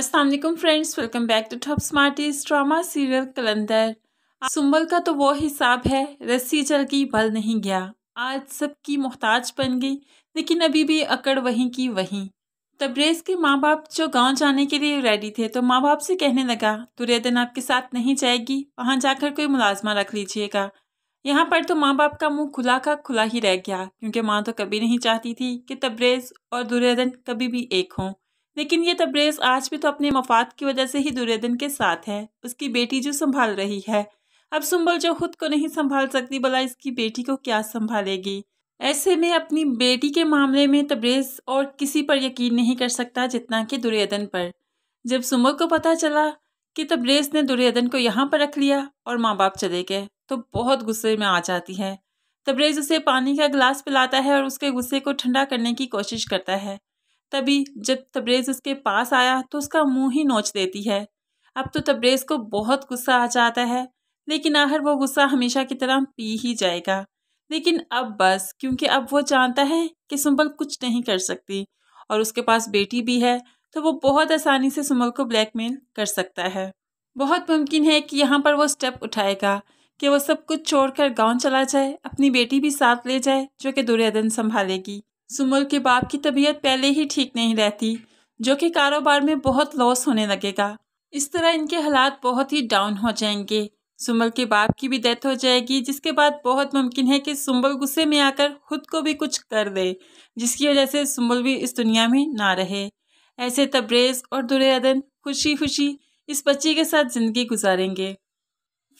Aslam friends welcome back to top smarties drama serial Qalandar Sumbal का तो वो हिसाब है रस्सी चल गई बल नहीं गया आज सबकी मोहताज बन गई लेकिन अभी भी अकड़ वहीं की वहीं तब्रेज़ के माँ बाप जो गांव जाने के लिए रेडी थे तो माँ बाप से कहने लगा तुरे दिन आपके साथ नहीं जाएगी वहाँ जाकर कोई मुलाजमा रख लीजिएगा यहाँ पर तो माँ बाप का मुंह खुला का खुला ही रह गया क्योंकि माँ तो कभी नहीं चाहती थी कि तब्रेज और दुर्योधन कभी भी एक हों लेकिन ये तब्रेज़ तो आज भी तो अपने मफाद की वजह से ही दुर्योधन के साथ है उसकी बेटी जो संभाल रही है अब सुम्बल जो खुद को नहीं संभाल सकती भला इसकी बेटी को क्या संभालेगी ऐसे में अपनी बेटी के मामले में तब्रेज़ तो और किसी पर यकीन नहीं कर सकता जितना कि दुर्योधन पर जब सुम्बल को पता चला कि तब्रेज़ तो ने दुर्योधन को यहाँ पर रख लिया और माँ बाप चले गए तो बहुत गुस्से में आ जाती है तब्रेज़ उसे पानी का गिलास पिलाता है और उसके गुस्से को ठंडा करने की कोशिश करता है तभी जब तब्रेज़ उसके पास आया तो उसका मुंह ही नोच देती है अब तो तब्रेज़ को बहुत गुस्सा आ जाता है लेकिन आखिर वो गुस्सा हमेशा की तरह पी ही जाएगा लेकिन अब बस क्योंकि अब वो जानता है कि सुम्बल कुछ नहीं कर सकती और उसके पास बेटी भी है तो वो बहुत आसानी से सुंबल को ब्लैकमेल कर सकता है बहुत मुमकिन है कि यहाँ पर वो स्टेप उठाएगा कि वो सब कुछ छोड़कर गांव चला जाए अपनी बेटी भी साथ ले जाए जो कि दुर्योधन संभालेगी सुमल के बाप की तबीयत पहले ही ठीक नहीं रहती जो कि कारोबार में बहुत लॉस होने लगेगा इस तरह इनके हालात बहुत ही डाउन हो जाएंगे सुमल के बाप की भी डेथ हो जाएगी जिसके बाद बहुत मुमकिन है कि सुमल गुस्से में आकर खुद को भी कुछ कर दे जिसकी वजह से सुमल भी इस दुनिया में ना रहे ऐसे तब्रेज़ और दुरेदन खुशी खुशी इस बच्ची के साथ ज़िंदगी गुजारेंगे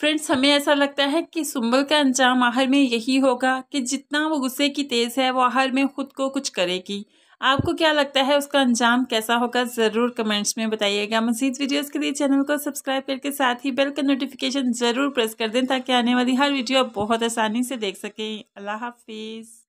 फ्रेंड्स हमें ऐसा लगता है कि सुंबल का अंजाम आहर में यही होगा कि जितना वो गुस्से की तेज़ है वो आहर में ख़ुद को कुछ करेगी आपको क्या लगता है उसका अंजाम कैसा होगा ज़रूर कमेंट्स में बताइएगा मजीद वीडियोस के लिए चैनल को सब्सक्राइब करके साथ ही बेल का नोटिफिकेशन ज़रूर प्रेस कर दें ताकि आने वाली हर वीडियो आप बहुत आसानी से देख सकें अल्लाह हाफिज़